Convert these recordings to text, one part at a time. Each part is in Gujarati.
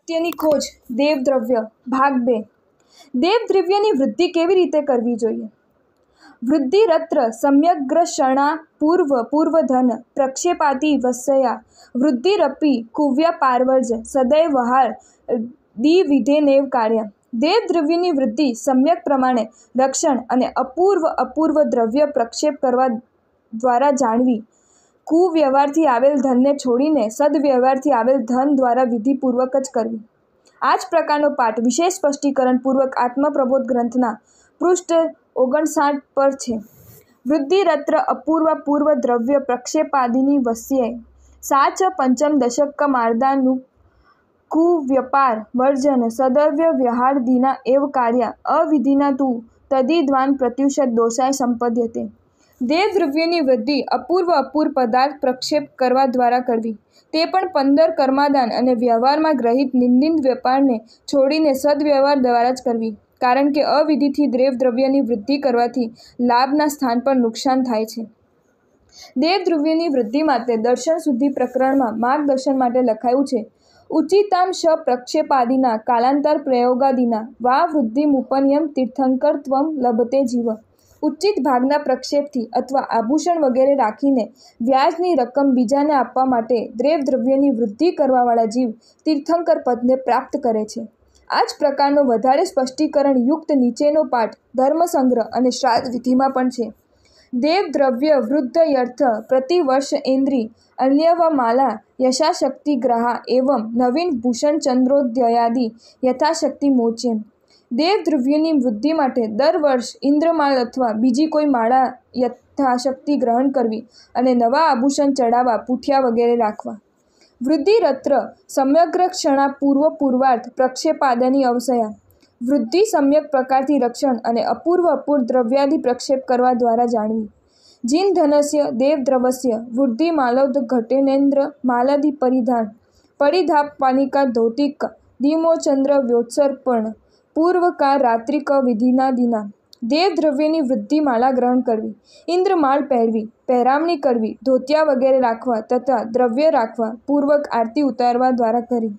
સત્યની ખોજ દેવદ્રવ્ય ભાગ બે દેવદ્રવ્યની વૃદ્ધિ કેવી રીતે કરવી જોઈએ વૃદ્ધિ રત્ર સમ્યગ્ર શણા પૂર્વ પૂર્વધન પ્રક્ષેપાતી વસયા વૃદ્ધિરપી કુવ્ય પાર્વર્જ સદૈવ હાર દિવિધેનેવ કાર્ય દેવદ્રવ્યની વૃદ્ધિ સમ્યક પ્રમાણે રક્ષણ અને અપૂર્વ અપૂર્વ દ્રવ્ય પ્રક્ષેપ કરવા દ્વારા જાણવી કુવ્યવહારથી આવેલ ધનને છોડીને સદવ્યવહારથી આવેલ ધન દ્વારા વિધિપૂર્વક જ કરવી આ જ પ્રકારનો પાઠ વિશેષ સ્પષ્ટીકરણ પૂર્વક આત્મપ્રબોધ ગ્રંથના પૃષ્ઠ ઓગણસાઠ પર છે વૃદ્ધિરત્ર અપૂર્વ પૂર્વ દ્રવ્ય પ્રક્ષેપાદિની વસ્યે સાચ પંચમ દશક માર્દાનું કુવ્યપાર વર્જન સદવ્ય વ્યહારદિના એવ કાર્ય અવિધિના તું તદિદ્વાન પ્રત્યુષ દોષાય સંપદ્યતે દેવદ્રવ્યની વૃદ્ધિ અપૂર્વ અપૂર પદાર્થ પ્રક્ષેપ કરવા દ્વારા કરવી તે પણ પંદર કર્માદાન અને વ્યવહારમાં ગ્રહિત નિંદિત વેપારને છોડીને સદવ્યવહાર દ્વારા જ કરવી કારણ કે અવિધિથી દેવદ્રવ્યની વૃદ્ધિ કરવાથી લાભના સ્થાન પર નુકસાન થાય છે દેવદ્રવ્યની વૃદ્ધિ માટે દર્શન શુદ્ધિ પ્રકરણમાં માર્ગદર્શન માટે લખાયું છે ઉચિતામ શ પ્રક્ષેપાદિના કાલાંતર પ્રયોગાદિના વા વૃદ્ધિ મુપન્યમ તીર્થંકર લભતે જીવ ઉચિત ભાગના પ્રક્ષેપથી અથવા આભૂષણ વગેરે રાખીને વ્યાજની રકમ બીજાને આપવા માટે દ્રેવ દ્રવ્યની વૃદ્ધિ કરવાવાળા જીવ તીર્થંકર પદને પ્રાપ્ત કરે છે આ જ પ્રકારનો વધારે સ્પષ્ટીકરણ યુક્ત નીચેનો પાઠ ધર્મસંગ્રહ અને શ્રાદ્ધ વિધિમાં પણ છે દેવ દ્રવ્ય વૃદ્ધ યર્થ પ્રતિવર્ષ ઇન્દ્રી અન્યવા માલા યશાશક્તિ ગ્રહા એવમ નવીન ભૂષણ ચંદ્રોદયાદિ યથાશક્તિ મોચેમ દેવદ્રવ્યની વૃદ્ધિ માટે દર વર્ષ ઇન્દ્રમાલ અથવા બીજી કોઈ માળા યથાશક્તિ ગ્રહણ કરવી અને નવા આભૂષણ ચડાવવા પૂઠિયા વગેરે રાખવા વૃદ્ધિરત્ર સમગ્ર ક્ષણા પૂર્વ પૂર્વાર્થ પ્રક્ષેપાદની અવસયા વૃદ્ધિ સમ્યક પ્રકારથી રક્ષણ અને અપૂર્વ અપૂર્વ દ્રવ્યાદિ પ્રક્ષેપ કરવા દ્વારા જાણવી જીન ધનસ્ય દેવદ્રવસ્ય વૃદ્ધિ માલવ ઘટેનેન્દ્ર માલાદિ પરિધાન પરિધાપ પાનિકા ધૌતિક દિમોચંદ્ર વ્યોત્સર્પણ પૂર્વકા રાત્રિક વિધિના દિના દ્રવ્યની વૃદ્ધિ માળા ગ્રહણ કરવી ઇન્દ્રમાળ પહેરવી પહેરામણી કરવી ધોતિયા વગેરે રાખવા તથા દ્રવ્ય રાખવા પૂર્વક આરતી ઉતારવા દ્વારા કરી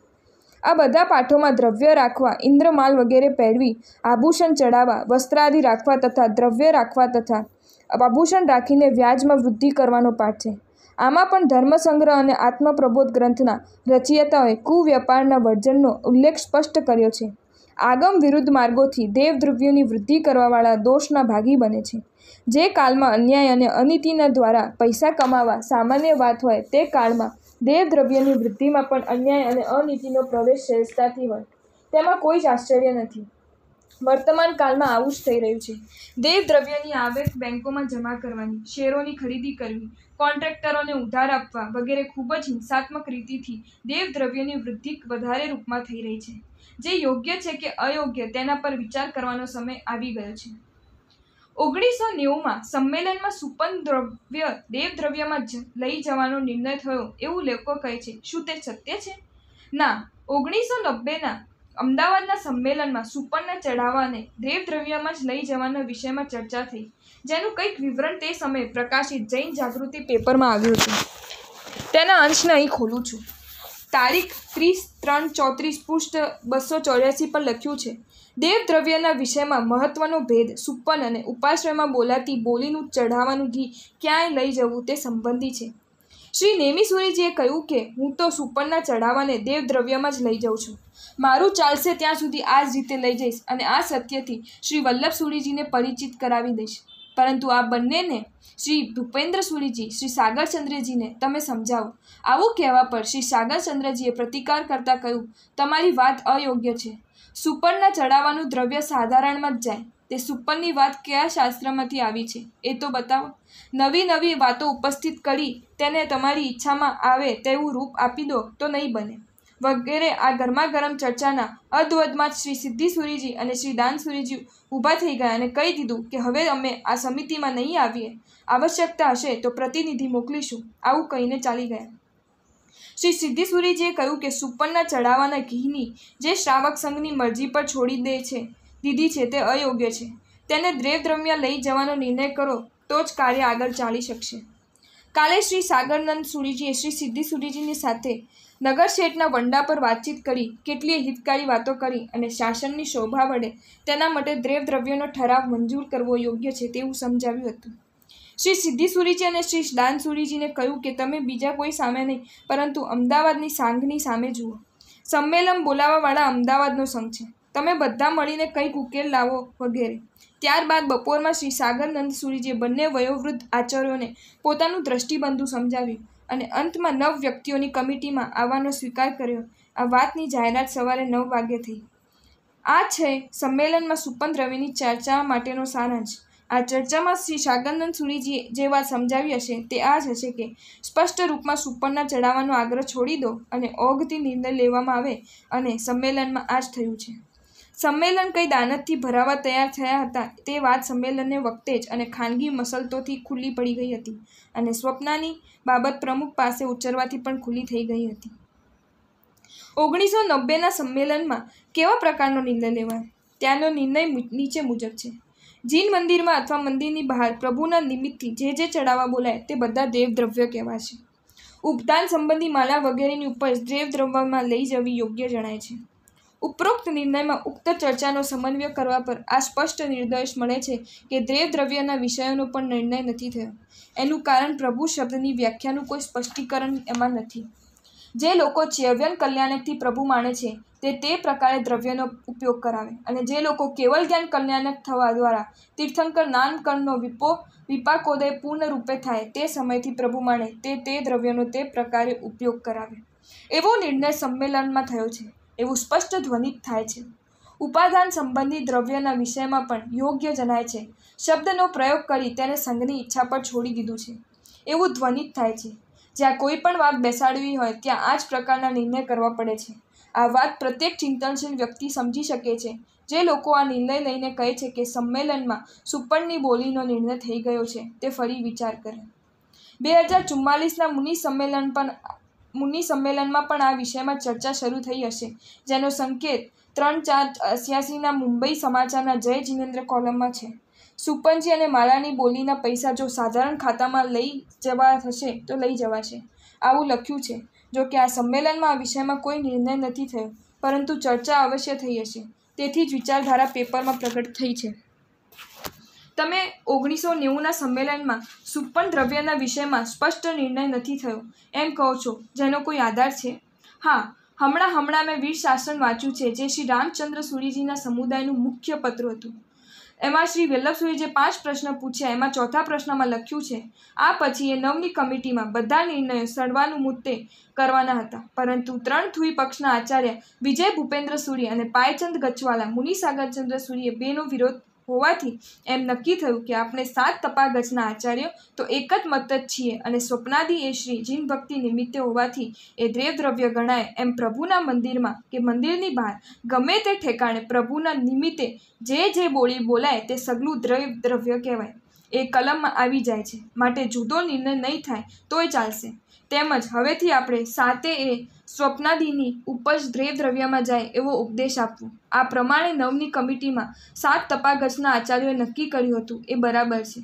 આ બધા પાઠોમાં દ્રવ્ય રાખવા ઇન્દ્રમાલ વગેરે પહેરવી આભૂષણ ચડાવવા વસ્ત્રાદિ રાખવા તથા દ્રવ્ય રાખવા તથા આભૂષણ રાખીને વ્યાજમાં વૃદ્ધિ કરવાનો પાઠ છે આમાં પણ ધર્મ સંગ્રહ અને આત્મપ્રબોધ ગ્રંથના રચયિતાઓએ કુવ્યાપારના વર્જનનો ઉલ્લેખ સ્પષ્ટ કર્યો છે આગમ વિરુદ્ધ માર્ગોથી દેવદ્રવ્યોની વૃદ્ધિ કરવાવાળા દોષના ભાગી બને છે જે કાળમાં અન્યાય અને અનિતિના દ્વારા પૈસા કમાવા સામાન્ય વાત હોય તે કાળમાં દેવદ્રવ્યની વૃદ્ધિમાં પણ અન્યાય અને અનિતિનો પ્રવેશ સહેજતાથી હોય તેમાં કોઈ જ આશ્ચર્ય નથી વર્તમાન કાળમાં આવું જ થઈ રહ્યું છે દેવદ્રવ્યની દ્રવ્યની આવક બેંકોમાં જમા કરવાની શેરોની ખરીદી કરવી કોન્ટ્રાક્ટરોને ઉધાર આપવા વગેરે ખૂબ જ હિંસાત્મક રીતિથી દેવ વૃદ્ધિ વધારે રૂપમાં થઈ રહી છે જે યોગ્ય છે કે અયોગ્ય તેના પર વિચાર કરવાનો સમય આવી ગયો છે ઓગણીસો નેવુંમાં સંમેલનમાં સુપન દ્રવ્ય દેવદ્રવ્યમાં લઈ જવાનો નિર્ણય થયો એવું લેખકો કહે છે શું તે સત્ય છે ના ઓગણીસો નબ્બેના અમદાવાદના સંમેલનમાં સુપરના ચઢાવાને દેવદ્રવ્યમાં જ લઈ જવાના વિષયમાં ચર્ચા થઈ જેનું કંઈક વિવરણ તે સમયે પ્રકાશિત જૈન જાગૃતિ પેપરમાં આવ્યું હતું તેના અંશને અહીં ખોલું છું તારીખ ત્રીસ ત્રણ ચોત્રીસ પૃષ્ઠ બસો ચોર્યાસી પર લખ્યું છે દેવદ્રવ્યના વિષયમાં મહત્વનો ભેદ સુપન અને ઉપાશ્રયમાં બોલાતી બોલીનું ચઢાવાનું ઘી ક્યાંય લઈ જવું તે સંબંધી છે શ્રી નેમિસુરીજીએ કહ્યું કે હું તો સુપનના ચઢાવાને દેવદ્રવ્યમાં જ લઈ જાઉં છું મારું ચાલશે ત્યાં સુધી આ જ રીતે લઈ જઈશ અને આ સત્યથી શ્રી વલ્લભ વલ્લભસુરીજીને પરિચિત કરાવી દઈશ પરંતુ આ બંનેને શ્રી ભૂપેન્દ્ર સુરીજી શ્રી સાગરચંદ્રજીને તમે સમજાવો આવું કહેવા પર શ્રી સાગરચંદ્રજીએ પ્રતિકાર કરતાં કહ્યું તમારી વાત અયોગ્ય છે સુપરના ચડાવવાનું દ્રવ્ય સાધારણમાં જ જાય તે સુપરની વાત કયા શાસ્ત્રમાંથી આવી છે એ તો બતાવો નવી નવી વાતો ઉપસ્થિત કરી તેને તમારી ઈચ્છામાં આવે તેવું રૂપ આપી દો તો નહીં બને વગેરે આ ગરમાગરમ ચર્ચાના અધવધમાં શ્રી સિદ્ધિ સુરીજી અને શ્રી દાન સુરીજી ઊભા થઈ ગયા અને કહી દીધું કે હવે અમે આ સમિતિમાં નહીં આવીએ આવશ્યકતા હશે તો પ્રતિનિધિ મોકલીશું આવું કહીને ચાલી ગયા શ્રી સિદ્ધિસુરીજીએ કહ્યું કે સુપરના ચડાવવાના ઘીની જે શ્રાવક સંઘની મરજી પર છોડી દે છે દીધી છે તે અયોગ્ય છે તેને દ્રવ્ય લઈ જવાનો નિર્ણય કરો તો જ કાર્ય આગળ ચાલી શકશે કાલે શ્રી સાગરનંદ સુરીજીએ શ્રી સિદ્ધિ સુરીજીની સાથે નગર શેઠના વંડા પર વાતચીત કરી કેટલીય હિતકારી વાતો કરી અને શાસનની શોભા વડે તેના માટે દ્રેવ દ્રવ્યોનો ઠરાવ મંજૂર કરવો યોગ્ય છે તેવું સમજાવ્યું હતું શ્રી સિદ્ધિસુરીજી અને શ્રી દાનસુરીજીને કહ્યું કે તમે બીજા કોઈ સામે નહીં પરંતુ અમદાવાદની સાંઘની સામે જુઓ સંમેલન બોલાવવાવાળા અમદાવાદનો સંઘ છે તમે બધા મળીને કંઈક ઉકેલ લાવો વગેરે ત્યારબાદ બપોરમાં શ્રી સાગરનંદ સુરીજીએ બંને વયોવૃદ્ધ આચાર્યોને પોતાનું દ્રષ્ટિબંધુ સમજાવ્યું અને અંતમાં નવ વ્યક્તિઓની કમિટીમાં આવવાનો સ્વીકાર કર્યો આ વાતની જાહેરાત સવારે નવ વાગ્યે થઈ આ છે સંમેલનમાં સુપંત રવિની ચર્ચા માટેનો સારાંશ આ ચર્ચામાં શ્રી શાગંદન સુરીજી જે વાત સમજાવી હશે તે આ જ હશે કે સ્પષ્ટ રૂપમાં સુપનના ચડાવવાનો આગ્રહ છોડી દો અને ઓગથી નિર્ણય લેવામાં આવે અને સંમેલનમાં આ જ થયું છે સંમેલન કઈ દાનતથી ભરાવા તૈયાર થયા હતા તે વાત સંમેલનને વખતે જ અને ખાનગી મસલતોથી ખુલ્લી પડી ગઈ હતી અને સ્વપ્નાની બાબત પ્રમુખ પાસે ઉચ્ચરવાથી પણ ખુલ્લી થઈ ગઈ હતી ઓગણીસો નબ્બેના સંમેલનમાં કેવા પ્રકારનો નિર્ણય લેવાય ત્યાંનો નિર્ણય નીચે મુજબ છે જીન મંદિરમાં અથવા મંદિરની બહાર પ્રભુના નિમિત્તથી જે જે ચડાવવા બોલાય તે બધા દેવદ્રવ્ય કહેવાશે ઉપદાન સંબંધી માળા વગેરેની ઉપજ દેવદ્રવ્યમાં લઈ જવી યોગ્ય જણાય છે ઉપરોક્ત નિર્ણયમાં ઉક્ત ચર્ચાનો સમન્વય કરવા પર આ સ્પષ્ટ નિર્દેશ મળે છે કે ધ્યેય દ્રવ્યના વિષયોનો પણ નિર્ણય નથી થયો એનું કારણ પ્રભુ શબ્દની વ્યાખ્યાનું કોઈ સ્પષ્ટીકરણ એમાં નથી જે લોકો ચૈવ્યન કલ્યાણકથી પ્રભુ માને છે તે તે પ્રકારે દ્રવ્યનો ઉપયોગ કરાવે અને જે લોકો કેવલ જ્ઞાન કલ્યાણક થવા દ્વારા તીર્થંકર નામકરણનો વિપો વિપાકોદય પૂર્ણ રૂપે થાય તે સમયથી પ્રભુ માણે તે તે દ્રવ્યનો તે પ્રકારે ઉપયોગ કરાવે એવો નિર્ણય સંમેલનમાં થયો છે એવું સ્પષ્ટ ધ્વનિત થાય છે ઉપાદાન સંબંધી દ્રવ્યના વિષયમાં પણ યોગ્ય જણાય છે શબ્દનો પ્રયોગ કરી તેને સંઘની ઈચ્છા પર છોડી દીધું છે એવું ધ્વનિત થાય છે જ્યાં કોઈ પણ વાત બેસાડવી હોય ત્યાં આ જ પ્રકારના નિર્ણય કરવા પડે છે આ વાત પ્રત્યેક ચિંતનશીલ વ્યક્તિ સમજી શકે છે જે લોકો આ નિર્ણય લઈને કહે છે કે સંમેલનમાં સુપર્ણની બોલીનો નિર્ણય થઈ ગયો છે તે ફરી વિચાર કરે બે હજાર ચુમ્માલીસના મુનિ સંમેલન પણ મુનિ સંમેલનમાં પણ આ વિષયમાં ચર્ચા શરૂ થઈ હશે જેનો સંકેત ત્રણ ચાર અસ્યાસીના મુંબઈ સમાચારના જય જીનેન્દ્ર કોલમમાં છે સુપનજી અને માલાની બોલીના પૈસા જો સાધારણ ખાતામાં લઈ જવા થશે તો લઈ જવાશે આવું લખ્યું છે જો કે આ સંમેલનમાં આ વિષયમાં કોઈ નિર્ણય નથી થયો પરંતુ ચર્ચા અવશ્ય થઈ હશે તેથી જ વિચારધારા પેપરમાં પ્રગટ થઈ છે તમે ઓગણીસો નેવુંના સંમેલનમાં સુપન દ્રવ્યના વિષયમાં સ્પષ્ટ નિર્ણય નથી થયો એમ કહો છો જેનો કોઈ આધાર છે હા હમણાં હમણાં મેં વીર શાસન વાંચ્યું છે જે શ્રી રામચંદ્ર સુરીજીના સમુદાયનું મુખ્ય પત્ર હતું એમાં શ્રી વલ્લભસુરીએ જે પાંચ પ્રશ્ન પૂછ્યા એમાં ચોથા પ્રશ્નમાં લખ્યું છે આ પછી એ નવની કમિટીમાં બધા નિર્ણયો સડવાનું મુદ્દે કરવાના હતા પરંતુ ત્રણ થુઈ પક્ષના આચાર્ય વિજય ભૂપેન્દ્ર સૂરી અને પાયચંદ ગચવાલા મુનિસાગરચંદ્ર સાગરચંદ્ર સૂરીએ બેનો વિરોધ હોવાથી એમ નક્કી થયું કે આપણે સાત તપાગજના આચાર્ય તો એક જ મત જ છીએ અને સ્વપ્નાદિ એ શ્રી જીન ભક્તિ નિમિત્તે હોવાથી એ દ્રવ્ય ગણાય એમ પ્રભુના મંદિરમાં કે મંદિરની બહાર ગમે તે ઠેકાણે પ્રભુના નિમિત્તે જે જે બોલી બોલાય તે સગલું દ્રવ્ય દ્રવ્ય કહેવાય એ કલમમાં આવી જાય છે માટે જુદો નિર્ણય નહીં થાય તોય ચાલશે તેમજ હવેથી આપણે સાતે એ સ્વપ્નાદિની ઉપજ દ્રેવ દ્રવ્યમાં જાય એવો ઉપદેશ આપવો આ પ્રમાણે નવની કમિટીમાં સાત તપાગજના આચાર્યોએ નક્કી કર્યું હતું એ બરાબર છે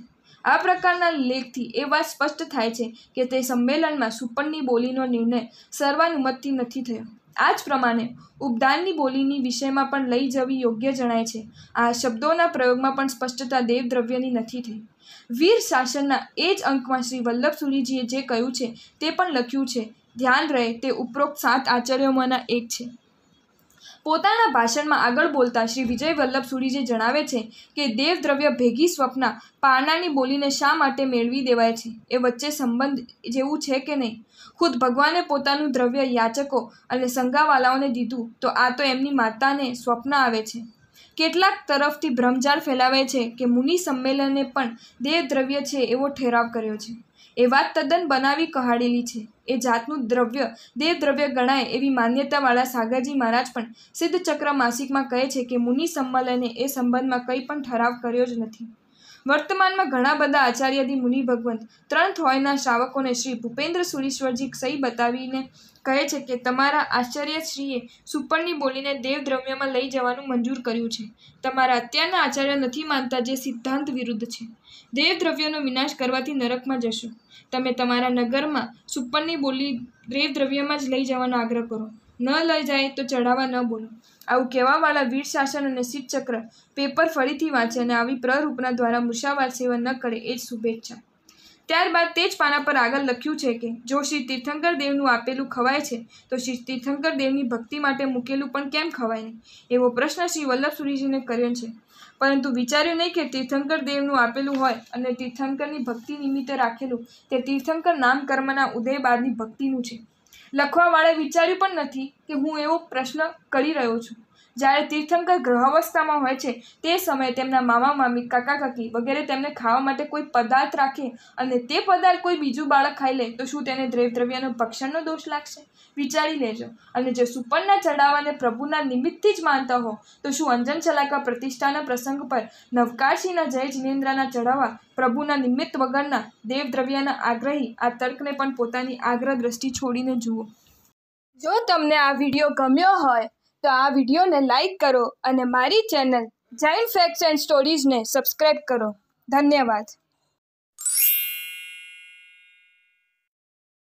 આ પ્રકારના લેખથી એ વાત સ્પષ્ટ થાય છે કે તે સંમેલનમાં સુપનની બોલીનો નિર્ણય સર્વાનુમતિ નથી થયો આ જ પ્રમાણે ઉપદાનની બોલીની વિષયમાં પણ લઈ જવી યોગ્ય જણાય છે આ શબ્દોના પ્રયોગમાં પણ સ્પષ્ટતા દેવદ્રવ્યની નથી થઈ વીર શાસનના એ જ અંકમાં શ્રી વલ્લભસુરીજીએ જે કહ્યું છે તે પણ લખ્યું છે ધ્યાન રહે તે ઉપરોક્ત સાત આચાર્યોમાંના એક છે પોતાના ભાષણમાં આગળ બોલતા શ્રી વિજય વલ્લભ સુરીજે જણાવે છે કે દેવદ્રવ્ય ભેગી સ્વપ્ન પારણાની બોલીને શા માટે મેળવી દેવાય છે એ વચ્ચે સંબંધ જેવું છે કે નહીં ખુદ ભગવાને પોતાનું દ્રવ્ય યાચકો અને સંઘાવાલાઓને દીધું તો આ તો એમની માતાને સ્વપ્ન આવે છે કેટલાક તરફથી ભ્રમજાળ ફેલાવે છે કે મુનિ સંમેલને પણ દેવદ્રવ્ય છે એવો ઠેરાવ કર્યો છે એ વાત તદ્દન બનાવી કહાડેલી છે એ જાતનું દ્રવ્ય દેવદ્રવ્ય ગણાય એવી માન્યતાવાળા સાગરજી મહારાજ પણ સિદ્ધ ચક્ર માસિકમાં કહે છે કે મુનિ સંમલને એ સંબંધમાં કંઈ પણ ઠરાવ કર્યો જ નથી વર્તમાનમાં ઘણા બધા આચાર્યદી મુનિ ભગવંત ત્રણ થોયના શ્રાવકોને શ્રી ભૂપેન્દ્ર સુરીશ્વરજી સહી બતાવીને કહે છે કે તમારા આચાર્યશ્રીએ સુપર્ણી બોલીને દેવદ્રવ્યમાં લઈ જવાનું મંજૂર કર્યું છે તમારા અત્યારના આચાર્ય નથી માનતા જે સિદ્ધાંત વિરુદ્ધ છે દેવદ્રવ્યનો વિનાશ કરવાથી નરકમાં જશો તમે તમારા નગરમાં સુપર્ણી બોલી દેવદ્રવ્યમાં જ લઈ જવાનો આગ્રહ કરો ન લઈ જાય તો ચઢાવા ન બોલો આવું કહેવાવાળા વીર શાસન અને શીતચક્ર પેપર ફરીથી વાંચે અને આવી પ્રરૂપના દ્વારા મુસાવાર સેવન ન કરે એ જ શુભેચ્છા ત્યારબાદ તે જ પાના પર આગળ લખ્યું છે કે જો શ્રી તીર્થંકર દેવનું આપેલું ખવાય છે તો શ્રી તીર્થંકર દેવની ભક્તિ માટે મૂકેલું પણ કેમ ખવાય નહીં એવો પ્રશ્ન શ્રી વલ્લભ સુરીજીને કર્યો છે પરંતુ વિચાર્યું નહીં કે તીર્થંકર દેવનું આપેલું હોય અને તીર્થંકરની ભક્તિ નિમિત્તે રાખેલું તે તીર્થંકર નામ કર્મના ઉદય બાદની ભક્તિનું છે લખવાવાળાએ વિચાર્યું પણ નથી કે હું એવો પ્રશ્ન કરી રહ્યો છું જ્યારે તીર્થંકર ગ્રહાવસ્થામાં હોય છે તે સમયે તેમના મામા મામી કાકા કાકી વગેરે તેમને ખાવા માટે કોઈ પદાર્થ રાખે અને તે પદાર્થ કોઈ બીજું બાળક ખાઈ લે તો શું તેને દ્રવ્યનો ભક્ષણનો દોષ લાગશે વિચારી લેજો અને જો સુપરના ચડાવાને પ્રભુના નિમિત્તથી જ માનતા હો તો શું અંજન ચલાકા પ્રતિષ્ઠાના પ્રસંગ પર નવકારસિંહના જય જિનેન્દ્રના ચડાવવા પ્રભુના નિમિત્ત વગરના દેવદ્રવ્યના આગ્રહી આ તર્કને પણ પોતાની આગ્રહ દ્રષ્ટિ છોડીને જુઓ જો તમને આ વિડીયો ગમ્યો હોય તો આ વિડીયોને લાઈક કરો અને મારી ચેનલ જૈન ફેક્ટ્સ એન્ડ સ્ટોરીઝને સબસ્ક્રાઈબ કરો ધન્યવાદ